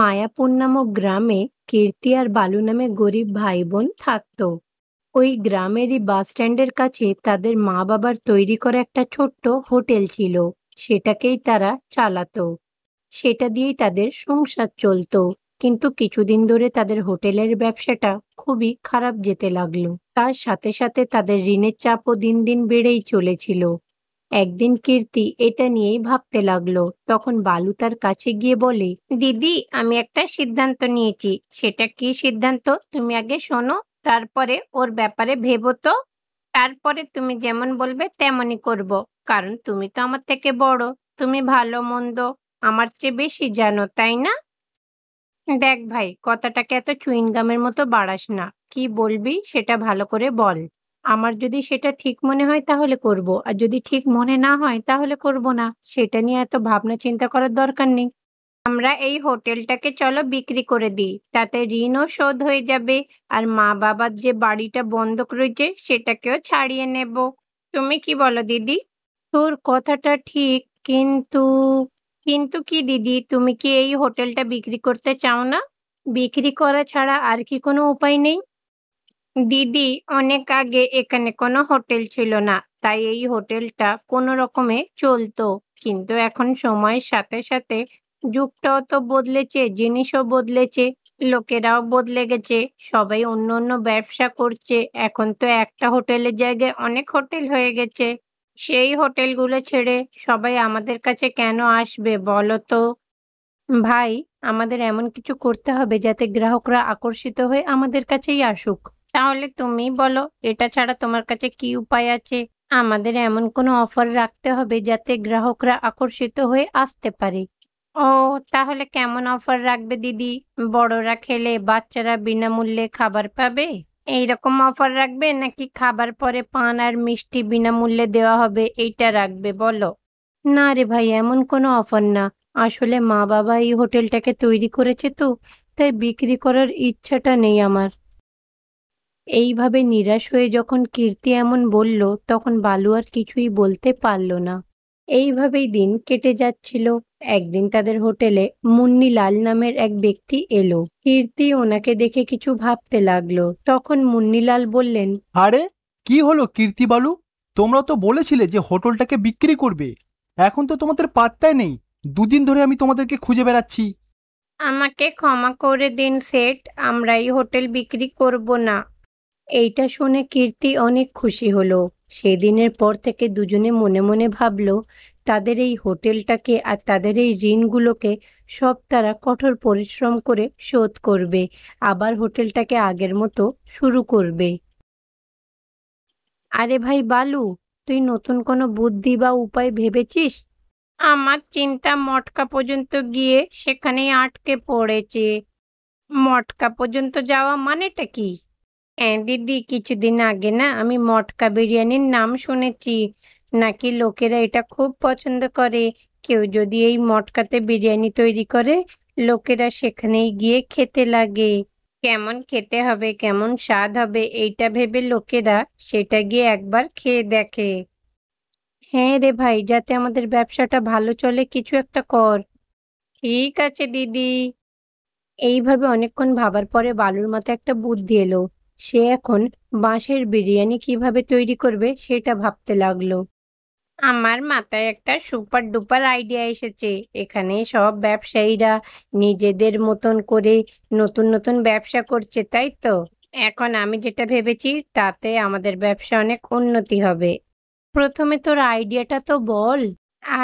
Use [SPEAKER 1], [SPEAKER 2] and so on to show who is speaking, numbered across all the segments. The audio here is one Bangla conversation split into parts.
[SPEAKER 1] মায়াপুর নামক গ্রামে কীর্তি আর বালু নামে গরিব ভাই বোন থাকত ওই গ্রামেরই বাস স্ট্যান্ডের কাছে তাদের মা বাবার তৈরি করা একটা ছোট্ট হোটেল ছিল সেটাকেই তারা চালাতো সেটা দিয়েই তাদের সংসার চলত কিন্তু কিছুদিন ধরে তাদের হোটেলের ব্যবসাটা খুবই খারাপ যেতে লাগলো তার সাথে সাথে তাদের ঋণের চাপও দিন দিন বেড়েই চলেছিল একদিন কীর্তি এটা নিয়েই ভাবতে লাগলো তখন বালু তার কাছে গিয়ে বলে দিদি আমি একটা সিদ্ধান্ত নিয়েছি সেটা কি সিদ্ধান্ত তুমি আগে শোনো তারপরে ওর ব্যাপারে ভেবো তো তারপরে তুমি যেমন বলবে তেমনই করব। কারণ তুমি তো আমার থেকে বড় তুমি ভালো মন্দ আমার চেয়ে বেশি জানো তাই না দেখ ভাই কথাটাকে এত চুইনগামের মতো বাড়াস না কি বলবি সেটা ভালো করে বল আমার যদি সেটা ঠিক মনে হয় তাহলে করব। আর যদি ঠিক মনে না হয় তাহলে করব না। সেটা নিয়ে এত ভাবনা চিন্তা করার দরকার নেই। আমরা এই হোটেলটাকে চলো বিক্রি করে দিই। তাতে ঋণও শোধ হয়ে যাবে আর মা-বাবার যে বাড়িটা বন্ধক রয়েছে সেটাকেও ছাড়িয়ে নেব। তুমি কি বলো দিদি? তোর কথাটা ঠিক কিন্তু কিন্তু কি দিদি তুমি কি এই হোটেলটা বিক্রি করতে চাও না? বিক্রি করা ছাড়া আর কি কোনো উপায় নেই? দিদি অনেক আগে এখানে কোনো হোটেল ছিল না তাই এই হোটেলটা কোনো রকমে চলতো কিন্তু এখন সময়ের সাথে সাথে যুগটাও তো বদলেছে জিনিসও বদলেছে লোকেরাও বদলে গেছে সবাই অন্য অন্য ব্যবসা করছে এখন তো একটা হোটেলের জায়গায় অনেক হোটেল হয়ে গেছে সেই হোটেলগুলো ছেড়ে সবাই আমাদের কাছে কেন আসবে বলো তো ভাই আমাদের এমন কিছু করতে হবে যাতে গ্রাহকরা আকর্ষিত হয়ে আমাদের কাছেই আসুক তাহলে তুমি বলো এটা ছাড়া তোমার কাছে কি উপায় আছে আমাদের এমন কোনো অফার রাখতে হবে যাতে গ্রাহকরা আকর্ষিত হয়ে আসতে পারে ও তাহলে কেমন অফার রাখবে দিদি বড়রা খেলে বাচ্চারা বিনামূল্যে খাবার পাবে এইরকম অফার রাখবে নাকি খাবার পরে পান আর মিষ্টি বিনামূল্যে দেওয়া হবে এইটা রাখবে বলো না রে ভাই এমন কোনো অফার না আসলে মা বাবা এই হোটেলটাকে তৈরি করেছে তো তাই বিক্রি করার ইচ্ছাটা নেই আমার এইভাবে নিরাশ হয়ে যখন কীর্তি এমন বলল তখন বালু আর কিছুই বলতে পারল না এইভাবেই দিন কেটে যাচ্ছিল একদিন তাদের হোটেলে মুন্নি লাল নামের এক ব্যক্তি এলো কীর্তি ওনাকে দেখে কিছু ভাবতে লাগলো তখন মুন্নিলাল বললেন আরে কি হলো কীর্তি বালু তোমরা তো বলেছিলে যে হোটেলটাকে বিক্রি করবে এখন তো তোমাদের পাত্তায় নেই দুদিন ধরে আমি তোমাদেরকে খুঁজে বেড়াচ্ছি আমাকে ক্ষমা করে দিন সেট আমরা এই হোটেল বিক্রি করব না এইটা শুনে কীর্তি অনেক খুশি হলো সেদিনের পর থেকে দুজনে মনে মনে ভাবল তাদের এই হোটেলটাকে আর তাদের এই ঋণগুলোকে সব তারা কঠোর পরিশ্রম করে শোধ করবে আবার হোটেলটাকে আগের মতো শুরু করবে আরে ভাই বালু তুই নতুন কোনো বুদ্ধি বা উপায় ভেবেছিস আমার চিন্তা মটকা পর্যন্ত গিয়ে সেখানেই আটকে পড়েছে মটকা পর্যন্ত যাওয়া মানেটা কি হ্যাঁ দিদি কিছুদিন আগে না আমি মটকা বিরিয়ানির নাম শুনেছি নাকি লোকেরা এটা খুব পছন্দ করে কেউ যদি এই মটকাতে বিরিয়ানি তৈরি করে লোকেরা সেখানেই গিয়ে খেতে লাগে কেমন খেতে হবে কেমন স্বাদ হবে এইটা ভেবে লোকেরা সেটা গিয়ে একবার খেয়ে দেখে হ্যাঁ রে ভাই যাতে আমাদের ব্যবসাটা ভালো চলে কিছু একটা কর ঠিক আছে দিদি এইভাবে অনেকক্ষণ ভাবার পরে বালুর মতো একটা বুদ্ধি এলো সে এখন বাঁশের বিরিয়ানি কিভাবে তৈরি করবে সেটা ভাবতে লাগলো আমার মাথায় একটা সুপার ডুপার আইডিয়া এসেছে এখানে সব ব্যবসায়ীরা নিজেদের মতন করে নতুন নতুন ব্যবসা করছে তাই তো এখন আমি যেটা ভেবেছি তাতে আমাদের ব্যবসা অনেক উন্নতি হবে প্রথমে তোর আইডিয়াটা তো বল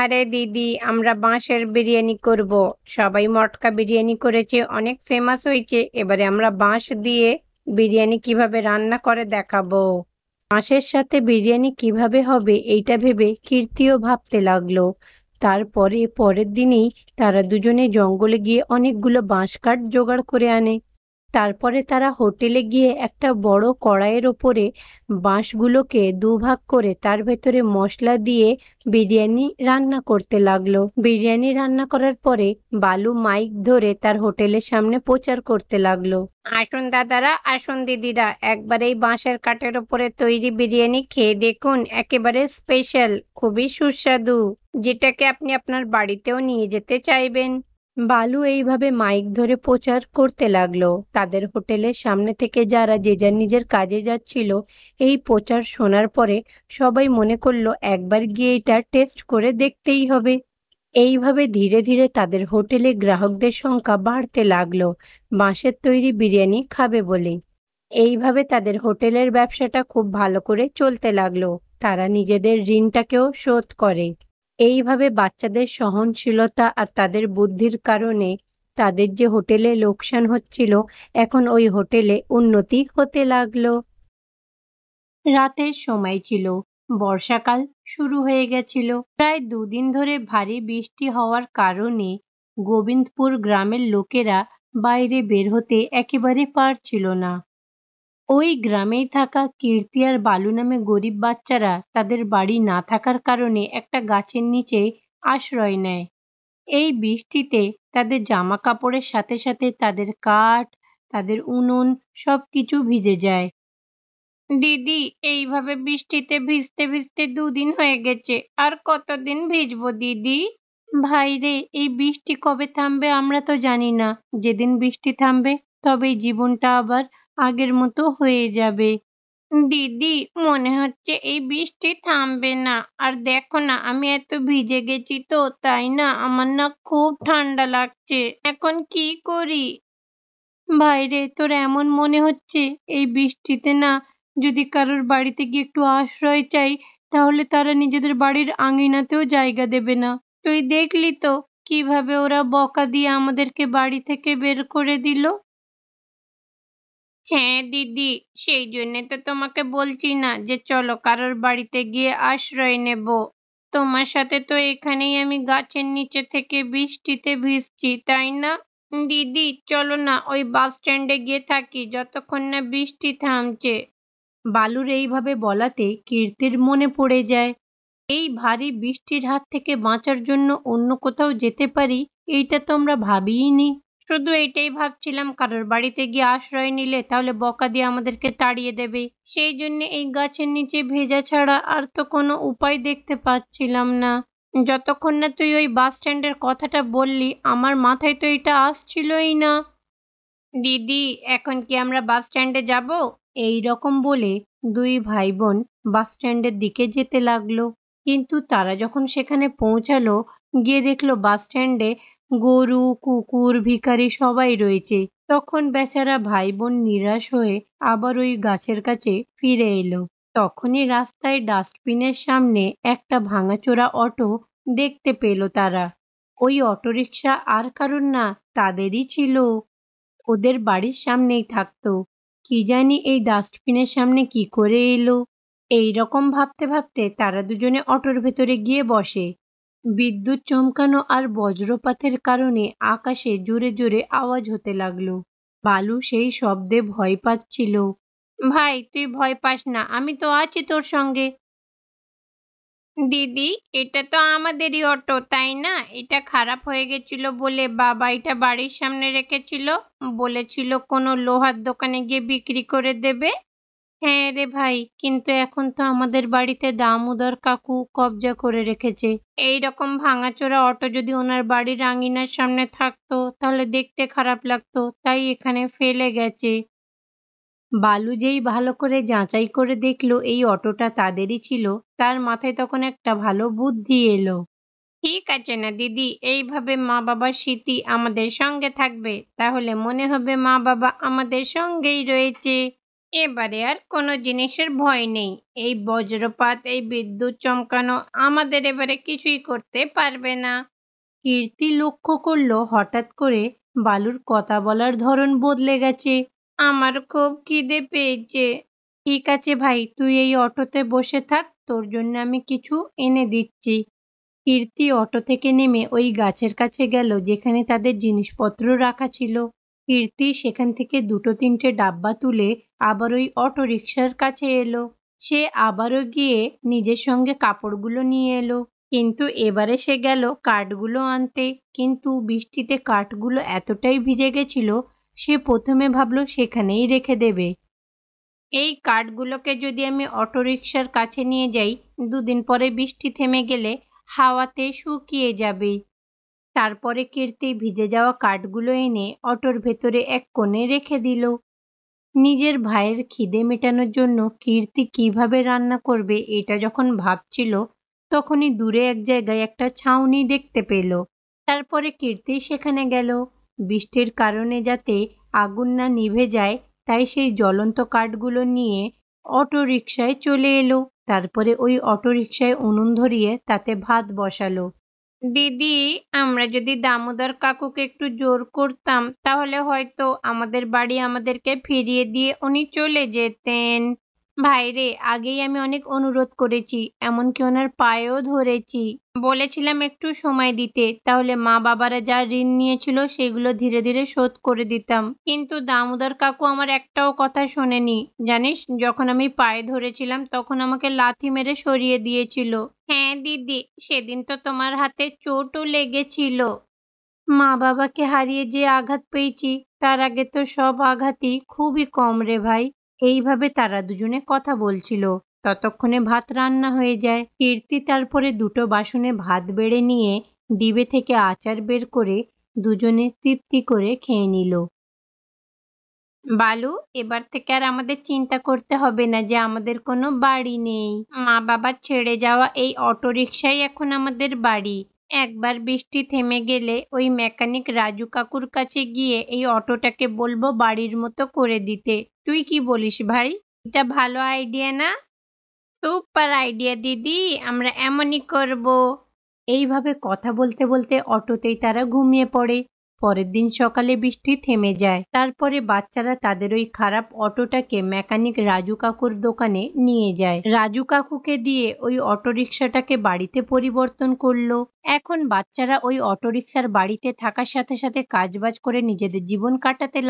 [SPEAKER 1] আরে দিদি আমরা বাঁশের বিরিয়ানি করব সবাই মটকা বিরিয়ানি করেছে অনেক ফেমাস হয়েছে এবারে আমরা বাঁশ দিয়ে বিরিয়ানি কিভাবে রান্না করে দেখাবো মাসের সাথে বিরিয়ানি কিভাবে হবে এইটা ভেবে কীর্তিও ভাবতে লাগলো তারপরে পরের দিনই তারা দুজনে জঙ্গলে গিয়ে অনেকগুলো বাঁশ কাঠ জোগাড় করে আনে তারপরে তারা হোটেলে গিয়ে একটা বড় কড়াইয়ের ওপরে বাঁশগুলোকে দুভাগ করে তার ভেতরে মশলা দিয়ে বিরিয়ানি রান্না করতে লাগলো বিরিয়ানি রান্না করার পরে বালু মাইক ধরে তার হোটেলের সামনে প্রচার করতে লাগলো আসুন দাদারা আসুন দিদিরা একবার এই বাঁশের কাঠের ওপরে তৈরি বিরিয়ানি খেয়ে দেখুন একেবারে স্পেশাল খুবই সুস্বাদু যেটাকে আপনি আপনার বাড়িতেও নিয়ে যেতে চাইবেন বালু এইভাবে মাইক ধরে প্রচার করতে লাগলো তাদের হোটেলের সামনে থেকে যারা যে যার নিজের কাজে যাচ্ছিল এই প্রচার শোনার পরে সবাই মনে করলো একবার গিয়ে এটা টেস্ট করে দেখতেই হবে এইভাবে ধীরে ধীরে তাদের হোটেলে গ্রাহকদের সংখ্যা বাড়তে লাগলো বাঁশের তৈরি বিরিয়ানি খাবে বলে এইভাবে তাদের হোটেলের ব্যবসাটা খুব ভালো করে চলতে লাগলো তারা নিজেদের ঋণটাকেও শোধ করে এইভাবে বাচ্চাদের সহনশীলতা আর তাদের বুদ্ধির কারণে তাদের যে হোটেলে লোকসান হচ্ছিল এখন ওই হোটেলে উন্নতি হতে লাগলো রাতের সময় ছিল বর্ষাকাল শুরু হয়ে গেছিল প্রায় দুদিন ধরে ভারী বৃষ্টি হওয়ার কারণে গোবিন্দপুর গ্রামের লোকেরা বাইরে বের হতে একেবারে পারছিল না ওই গ্রামেই থাকা কীর্তি আর বালু নামে গরিব বাচ্চারা তাদের বাড়ি না থাকার কারণে একটা গাছের নিচে আশ্রয় নেয় এই বৃষ্টিতে তাদের জামা কাপড়ের সাথে সাথে তাদের কাঠ তাদের উনুন সব কিছু ভিজে যায় দিদি এইভাবে বৃষ্টিতে ভিজতে ভিজতে দুদিন হয়ে গেছে আর কতদিন ভিজবো দিদি ভাই রে এই বৃষ্টি কবে থামবে আমরা তো জানি না যেদিন বৃষ্টি থামবে তবেই জীবনটা আবার আগের মতো হয়ে যাবে দিদি মনে হচ্ছে এই বৃষ্টি থামবে না আর দেখো না আমি এত ভিজে গেছি তো তাই না আমার না খুব ঠান্ডা লাগছে এখন কি করি বাইরে তোর এমন মনে হচ্ছে এই বৃষ্টিতে না যদি কারোর বাড়িতে গিয়ে একটু আশ্রয় চাই তাহলে তারা নিজেদের বাড়ির আঙিনাতেও জায়গা দেবে না তুই দেখলি তো কিভাবে ওরা বকা দিয়ে আমাদেরকে বাড়ি থেকে বের করে দিল হ্যাঁ দিদি সেই জন্যে তো তোমাকে বলছি না যে চলো কারোর বাড়িতে গিয়ে আশ্রয় নেব তোমার সাথে তো এখানেই আমি গাছের নিচে থেকে বৃষ্টিতে ভিজছি তাই না দিদি চলো না ওই বাস স্ট্যান্ডে গিয়ে থাকি যতক্ষণ না বৃষ্টি থামছে বালুর এইভাবে বলাতে কীর্তির মনে পড়ে যায় এই ভারী বৃষ্টির হাত থেকে বাঁচার জন্য অন্য কোথাও যেতে পারি এইটা তো আমরা ভাবিই নি শুধু এইটাই ভাবছিলাম কারোর বাড়িতে গিয়ে আশ্রয় নিলে তাহলে বকা দিয়ে আমাদেরকে তাড়িয়ে দেবে সেই জন্য এই গাছের নিচে ভেজা ছাড়া আর তো কোনো উপায় দেখতে পাচ্ছিলাম না যতক্ষণ না তুই ওই বাস স্ট্যান্ডের কথাটা বললি আমার মাথায় তো এটা আসছিলই না দিদি এখন কি আমরা বাস স্ট্যান্ডে যাব এই রকম বলে দুই ভাই বোন বাস স্ট্যান্ডের দিকে যেতে লাগলো কিন্তু তারা যখন সেখানে পৌঁছালো গিয়ে দেখলো বাস স্ট্যান্ডে গরু কুকুর ভিখারি সবাই রয়েছে তখন বেচারা ভাই বোন নিরাশ হয়ে আবার ওই গাছের কাছে ফিরে এলো তখনই রাস্তায় ডাস্টবিনের সামনে একটা ভাঙাচোরা অটো দেখতে পেল তারা ওই অটোরিকশা আর কারণ না তাদেরই ছিল ওদের বাড়ির সামনেই থাকতো কি জানি এই ডাস্টবিনের সামনে কি করে এলো এই রকম ভাবতে ভাবতে তারা দুজনে অটোর ভেতরে গিয়ে বসে বিদ্যুৎ চমকানো আর বজ্রপাতের কারণে আকাশে জোরে জোরে আওয়াজ হতে লাগলো বালু সেই শব্দে ভয় পাচ্ছিল ভাই তুই ভয় পাস না আমি তো আছি তোর সঙ্গে দিদি এটা তো আমাদেরই অটো তাই না এটা খারাপ হয়ে গেছিল বলে বাবা এটা বাড়ির সামনে রেখেছিল বলেছিল কোনো লোহার দোকানে গিয়ে বিক্রি করে দেবে হ্যাঁ রে ভাই কিন্তু এখন তো আমাদের বাড়িতে দামোদর কাকু কবজা করে রেখেছে এই রকম ভাঙাচোরা অটো যদি ওনার বাড়ির আঙিনার সামনে থাকতো তাহলে দেখতে খারাপ লাগতো তাই এখানে ফেলে গেছে বালু যেই ভালো করে যাচাই করে দেখলো এই অটোটা তাদেরই ছিল তার মাথায় তখন একটা ভালো বুদ্ধি এলো ঠিক আছে না দিদি এইভাবে মা বাবার স্মৃতি আমাদের সঙ্গে থাকবে তাহলে মনে হবে মা বাবা আমাদের সঙ্গেই রয়েছে এবারে আর কোনো জিনিসের ভয় নেই এই বজ্রপাত এই বিদ্যুৎ চমকানো আমাদের এবারে কিছুই করতে পারবে না কীর্তি লক্ষ্য করলো হঠাৎ করে বালুর কথা বলার ধরন বদলে গেছে আমার খুব খিদে পেয়েছে ঠিক আছে ভাই তুই এই অটোতে বসে থাক তোর জন্য আমি কিছু এনে দিচ্ছি কীর্তি অটো থেকে নেমে ওই গাছের কাছে গেল যেখানে তাদের জিনিসপত্র রাখা ছিল কীর্তি সেখান থেকে দুটো তিনটে ডাব্বা তুলে আবার ওই অটোরিকশার কাছে এলো সে আবারও গিয়ে নিজের সঙ্গে কাপড়গুলো নিয়ে এলো কিন্তু এবারে সে গেল কাঠগুলো আনতে কিন্তু বৃষ্টিতে কাঠগুলো এতটাই ভিজে গেছিল সে প্রথমে ভাবলো সেখানেই রেখে দেবে এই কাঠগুলোকে যদি আমি অটোরিকশার কাছে নিয়ে যাই দুদিন পরে বৃষ্টি থেমে গেলে হাওয়াতে শুকিয়ে যাবে তারপরে কীর্তি ভিজে যাওয়া কাঠগুলো এনে অটোর ভেতরে এক কোণে রেখে দিল নিজের ভাইয়ের খিদে মেটানোর জন্য কীর্তি কিভাবে রান্না করবে এটা যখন ভাবছিল তখনই দূরে এক জায়গায় একটা ছাউনি দেখতে পেল তারপরে কীর্তি সেখানে গেল বৃষ্টির কারণে যাতে আগুন না নিভে যায় তাই সেই জ্বলন্ত কাঠগুলো নিয়ে অটো চলে এলো তারপরে ওই অটো উনুন ধরিয়ে তাতে ভাত বসালো দিদি আমরা যদি দামোদর কাকুকে একটু জোর করতাম তাহলে হয়তো আমাদের বাড়ি আমাদেরকে ফিরিয়ে দিয়ে উনি চলে যেতেন ভাইরে আগেই আমি অনেক অনুরোধ করেছি এমনকি ওনার পায়েও ধরেছি বলেছিলাম একটু সময় দিতে তাহলে মা বাবারা যা ঋণ নিয়েছিল সেগুলো ধীরে ধীরে শোধ করে দিতাম কিন্তু দামোদর কাকু আমার একটাও কথা শোনেনি জানিস যখন আমি পায়ে ধরেছিলাম তখন আমাকে লাথি মেরে সরিয়ে দিয়েছিল হ্যাঁ দিদি সেদিন তো তোমার হাতে চোটও লেগেছিল মা বাবাকে হারিয়ে যে আঘাত পেয়েছি তার আগে তো সব আঘাতই খুবই কম রে ভাই এইভাবে তারা দুজনে কথা বলছিল ততক্ষণে ভাত রান্না হয়ে যায় কীর্তি তারপরে দুটো বাসনে ভাত বেড়ে নিয়ে ডিবে থেকে আচার বের করে দুজনে তৃপ্তি করে খেয়ে নিল বালু এবার থেকে আর আমাদের চিন্তা করতে হবে না যে আমাদের কোনো বাড়ি নেই মা বাবা ছেড়ে যাওয়া এই অটোরিকশাই এখন আমাদের বাড়ি একবার বৃষ্টি থেমে গেলে ওই মেকানিক রাজু কাকুর কাছে গিয়ে এই অটোটাকে বলবো বাড়ির মতো করে দিতে তুই কি বলিস ভাই এটা ভালো আইডিয়া না সুপার আইডিয়া দিদি আমরা এমনই করব এইভাবে কথা বলতে বলতে অটোতেই তারা ঘুমিয়ে পড়ে পরের দিন সকালে বৃষ্টি থেমে যায় তারপরে বাচ্চারা তাদের ওই খারাপ অটোটাকে মেকানিক রাজু কাকুর দোকানে নিয়ে যায় রাজু কাকুকে দিয়ে ওই অটোরিকশাটাকে বাড়িতে পরিবর্তন করলো এখন বাচ্চারা ওই অটোরিকশার বাড়িতে থাকার সাথে সাথে কাজবাজ করে নিজেদের জীবন কাটাতে